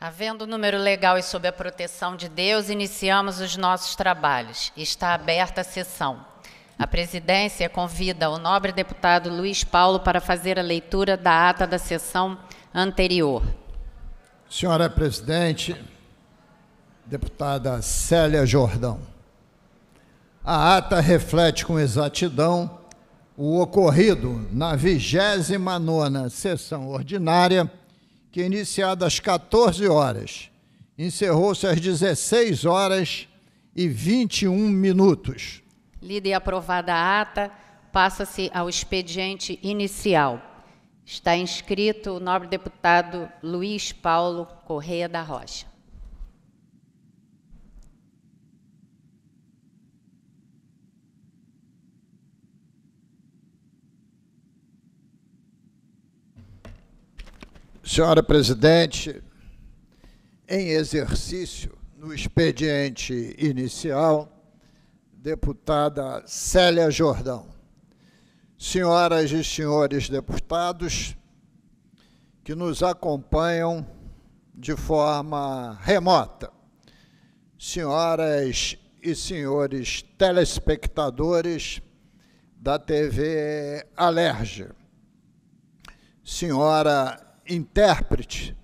Havendo um número legal e sob a proteção de Deus, iniciamos os nossos trabalhos. Está aberta a sessão. A presidência convida o nobre deputado Luiz Paulo para fazer a leitura da ata da sessão anterior. Senhora presidente, deputada Célia Jordão. A ata reflete com exatidão o ocorrido na 29ª sessão ordinária que iniciada às 14 horas, encerrou-se às 16 horas e 21 minutos. Lida e aprovada a ata, passa-se ao expediente inicial. Está inscrito o nobre deputado Luiz Paulo Correia da Rocha. Senhora Presidente, em exercício no expediente inicial, deputada Célia Jordão. Senhoras e senhores deputados que nos acompanham de forma remota, senhoras e senhores telespectadores da TV Alerge, senhora intérprete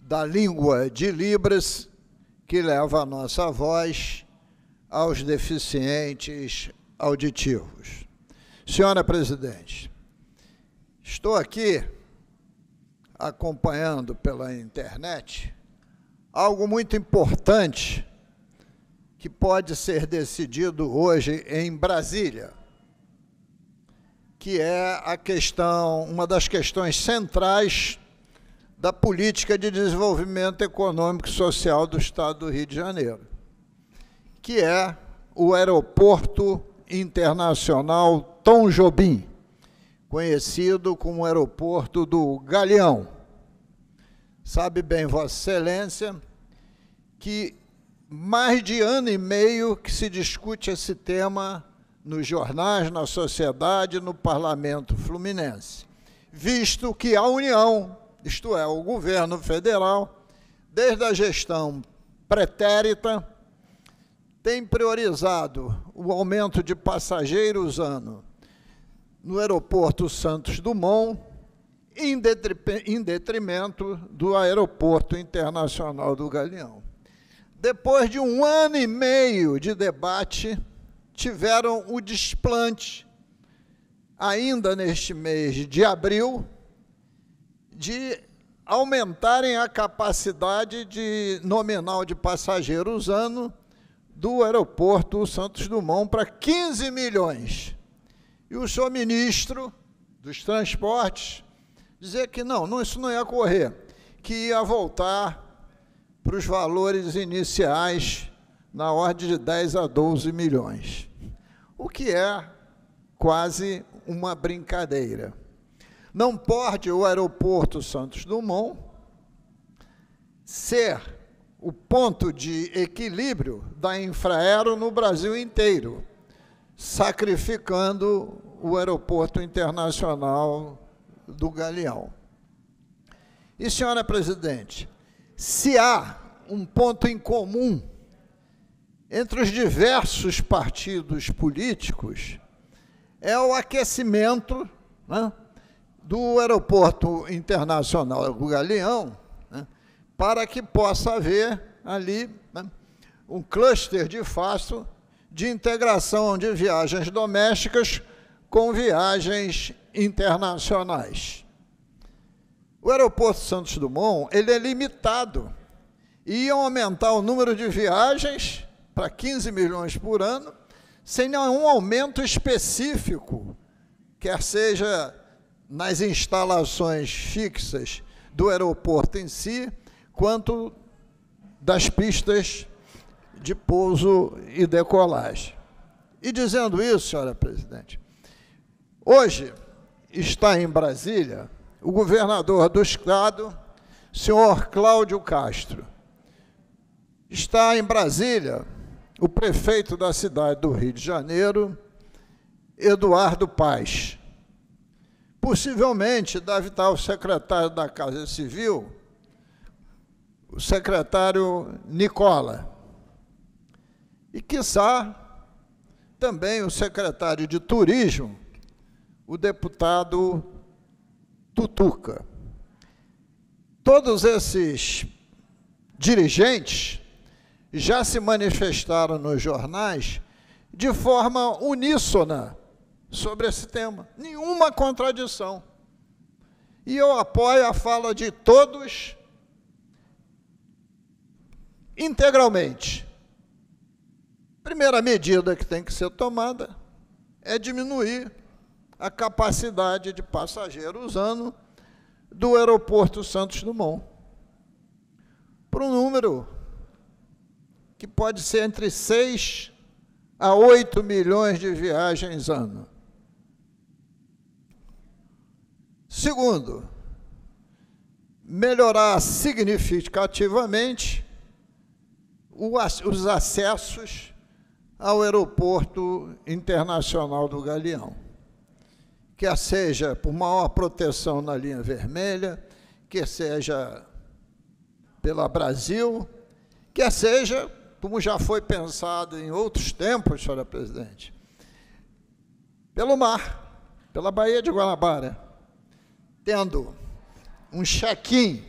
da língua de Libras, que leva a nossa voz aos deficientes auditivos. Senhora presidente, estou aqui acompanhando pela internet algo muito importante que pode ser decidido hoje em Brasília, que é a questão, uma das questões centrais da política de desenvolvimento econômico e social do Estado do Rio de Janeiro, que é o Aeroporto Internacional Tom Jobim, conhecido como Aeroporto do Galeão. Sabe bem, Vossa Excelência, que mais de ano e meio que se discute esse tema nos jornais, na sociedade, no parlamento fluminense, visto que a União isto é, o governo federal, desde a gestão pretérita, tem priorizado o aumento de passageiros ano no aeroporto Santos Dumont, em detrimento do aeroporto internacional do Galeão. Depois de um ano e meio de debate, tiveram o desplante, ainda neste mês de abril, de aumentarem a capacidade de nominal de passageiros ano do aeroporto Santos Dumont para 15 milhões. E o senhor ministro dos Transportes dizer que não, não isso não ia ocorrer, que ia voltar para os valores iniciais na ordem de 10 a 12 milhões. O que é quase uma brincadeira não pode o aeroporto Santos Dumont ser o ponto de equilíbrio da infraero no Brasil inteiro, sacrificando o aeroporto internacional do Galeão. E, senhora presidente, se há um ponto em comum entre os diversos partidos políticos, é o aquecimento né, do Aeroporto Internacional do Galeão, né, para que possa haver ali né, um cluster de fácil de integração de viagens domésticas com viagens internacionais. O aeroporto Santos Dumont ele é limitado e iam aumentar o número de viagens para 15 milhões por ano, sem nenhum aumento específico, quer seja nas instalações fixas do aeroporto em si, quanto das pistas de pouso e decolagem. E dizendo isso, senhora presidente, hoje está em Brasília o governador do estado, senhor Cláudio Castro. Está em Brasília o prefeito da cidade do Rio de Janeiro, Eduardo Paz Possivelmente deve estar o secretário da Casa Civil, o secretário Nicola. E, quiçá, também o secretário de Turismo, o deputado Tutuca. Todos esses dirigentes já se manifestaram nos jornais de forma uníssona sobre esse tema. Nenhuma contradição. E eu apoio a fala de todos integralmente. Primeira medida que tem que ser tomada é diminuir a capacidade de passageiros usando do aeroporto Santos Dumont para um número que pode ser entre 6 a 8 milhões de viagens ano. Segundo, melhorar significativamente os acessos ao Aeroporto Internacional do Galeão, quer seja por maior proteção na linha vermelha, quer seja pela Brasil, quer seja, como já foi pensado em outros tempos, senhora presidente, pelo mar, pela Baía de Guanabara tendo um check-in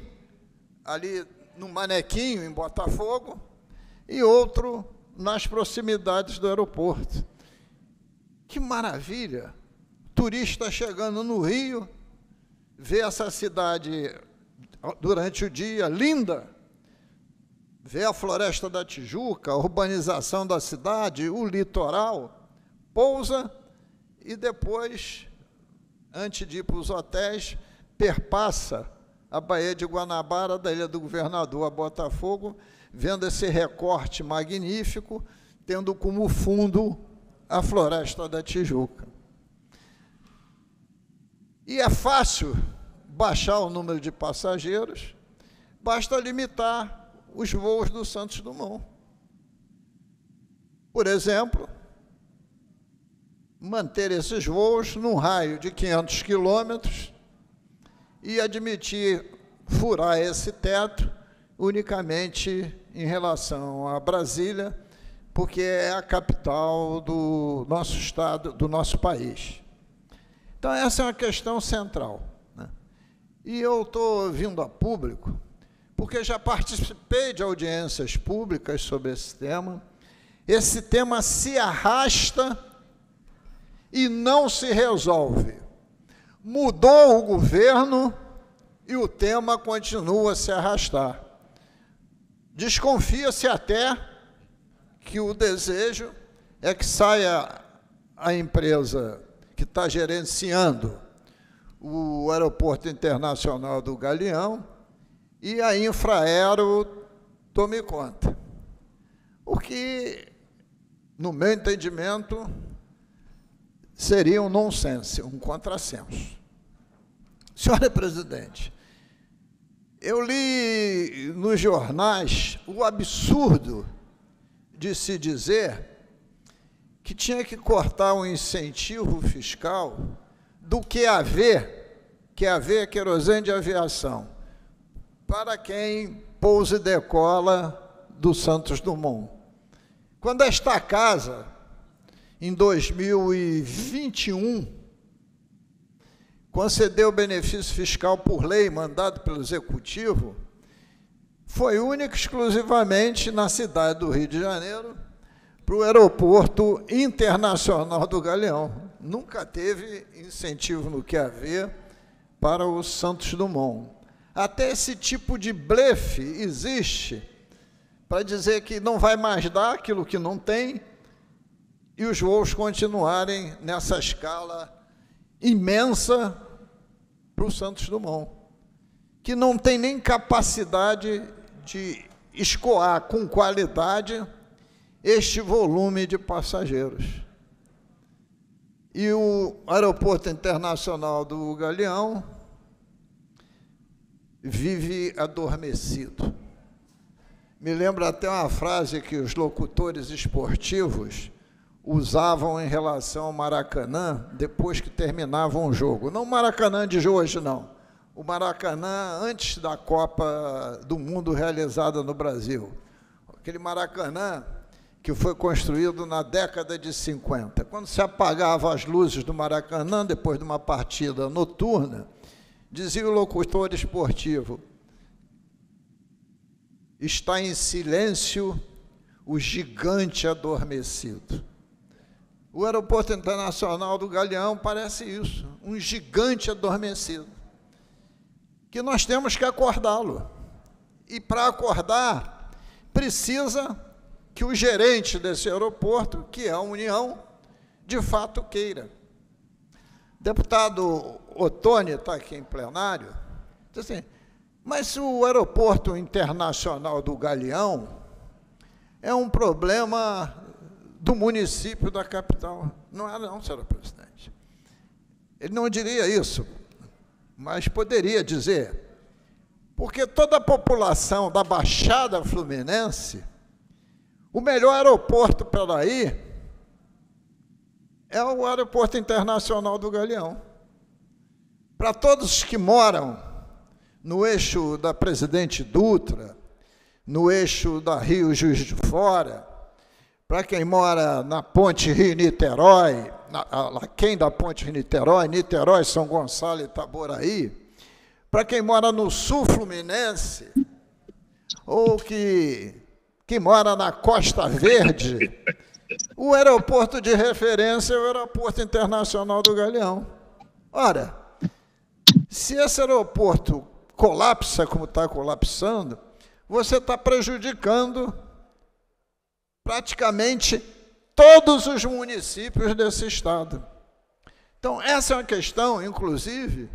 ali no Manequinho, em Botafogo, e outro nas proximidades do aeroporto. Que maravilha! Turista chegando no Rio, vê essa cidade durante o dia linda, vê a floresta da Tijuca, a urbanização da cidade, o litoral, pousa e depois, antes de ir para os hotéis, perpassa a Baía de Guanabara, da Ilha do Governador a Botafogo, vendo esse recorte magnífico, tendo como fundo a Floresta da Tijuca. E é fácil baixar o número de passageiros, basta limitar os voos do Santos Dumont. Por exemplo, manter esses voos num raio de 500 quilômetros e admitir furar esse teto unicamente em relação a Brasília, porque é a capital do nosso estado, do nosso país. Então, essa é uma questão central. Né? E eu estou vindo a público, porque já participei de audiências públicas sobre esse tema. Esse tema se arrasta e não se resolve. Mudou o governo e o tema continua a se arrastar. Desconfia-se até que o desejo é que saia a empresa que está gerenciando o Aeroporto Internacional do Galeão e a Infraero tome conta. O que, no meu entendimento, seria um nonsense, um contrassenso. Senhora presidente, eu li nos jornais o absurdo de se dizer que tinha que cortar o um incentivo fiscal do que haver querosene de aviação, para quem pousa e decola do Santos Dumont. Quando esta casa em 2021, concedeu benefício fiscal por lei mandado pelo Executivo, foi única e exclusivamente na cidade do Rio de Janeiro, para o Aeroporto Internacional do Galeão. Nunca teve incentivo no que haver para o Santos Dumont. Até esse tipo de blefe existe para dizer que não vai mais dar aquilo que não tem, e os voos continuarem nessa escala imensa para o Santos Dumont, que não tem nem capacidade de escoar com qualidade este volume de passageiros. E o Aeroporto Internacional do Galeão vive adormecido. Me lembra até uma frase que os locutores esportivos usavam em relação ao Maracanã depois que terminavam o jogo. Não o Maracanã de hoje, não. O Maracanã antes da Copa do Mundo realizada no Brasil. Aquele Maracanã que foi construído na década de 50. Quando se apagava as luzes do Maracanã depois de uma partida noturna, dizia o locutor esportivo: está em silêncio o gigante adormecido. O Aeroporto Internacional do Galeão parece isso, um gigante adormecido, que nós temos que acordá-lo. E para acordar, precisa que o gerente desse aeroporto, que é a União, de fato queira. Deputado Ottoni está aqui em plenário, diz assim, mas o Aeroporto Internacional do Galeão é um problema do município da capital. Não é não, senhora presidente. Ele não diria isso, mas poderia dizer, porque toda a população da Baixada Fluminense, o melhor aeroporto para ir é o Aeroporto Internacional do Galeão. Para todos que moram no eixo da Presidente Dutra, no eixo da Rio Juiz de Fora, para quem mora na Ponte Rio-Niterói, quem da Ponte Rio-Niterói, Niterói, São Gonçalo e Itaboraí, para quem mora no sul fluminense, ou que, que mora na Costa Verde, o aeroporto de referência é o Aeroporto Internacional do Galeão. Ora, se esse aeroporto colapsa como está colapsando, você está prejudicando praticamente todos os municípios desse estado. Então, essa é uma questão, inclusive,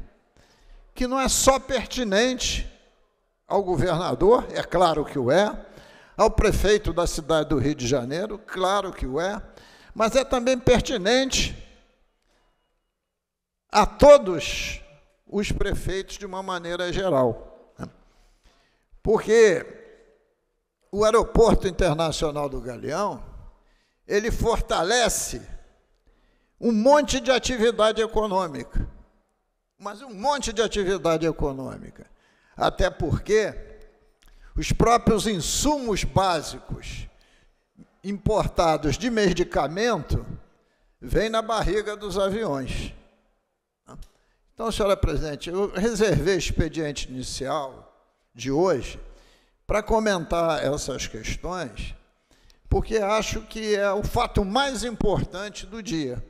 que não é só pertinente ao governador, é claro que o é, ao prefeito da cidade do Rio de Janeiro, claro que o é, mas é também pertinente a todos os prefeitos de uma maneira geral. Né? Porque o Aeroporto Internacional do Galeão, ele fortalece um monte de atividade econômica. Mas um monte de atividade econômica. Até porque os próprios insumos básicos importados de medicamento vêm na barriga dos aviões. Então, senhora presidente, eu reservei o expediente inicial de hoje para comentar essas questões, porque acho que é o fato mais importante do dia.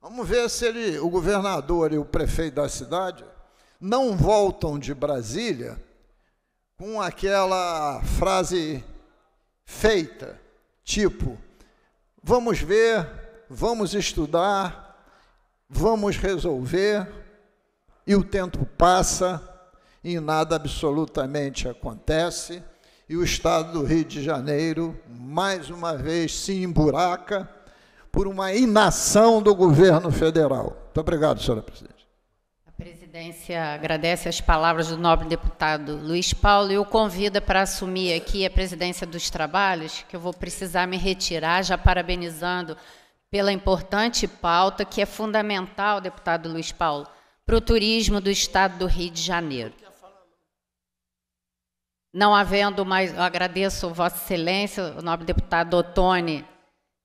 Vamos ver se ele, o governador e o prefeito da cidade não voltam de Brasília com aquela frase feita, tipo: vamos ver, vamos estudar, vamos resolver, e o tempo passa e nada absolutamente acontece, e o estado do Rio de Janeiro, mais uma vez, se emburaca por uma inação do governo federal. Muito obrigado, senhora presidente. A presidência agradece as palavras do nobre deputado Luiz Paulo e o convida para assumir aqui a presidência dos trabalhos, que eu vou precisar me retirar, já parabenizando pela importante pauta que é fundamental, deputado Luiz Paulo, para o turismo do estado do Rio de Janeiro. Não havendo mais, agradeço Vossa Excelência, o nobre deputado Otone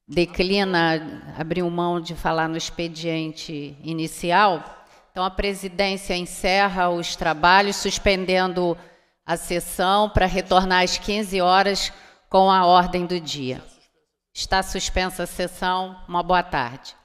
declina, abriu mão de falar no expediente inicial. Então, a presidência encerra os trabalhos, suspendendo a sessão para retornar às 15 horas com a ordem do dia. Está suspensa a sessão. Uma boa tarde.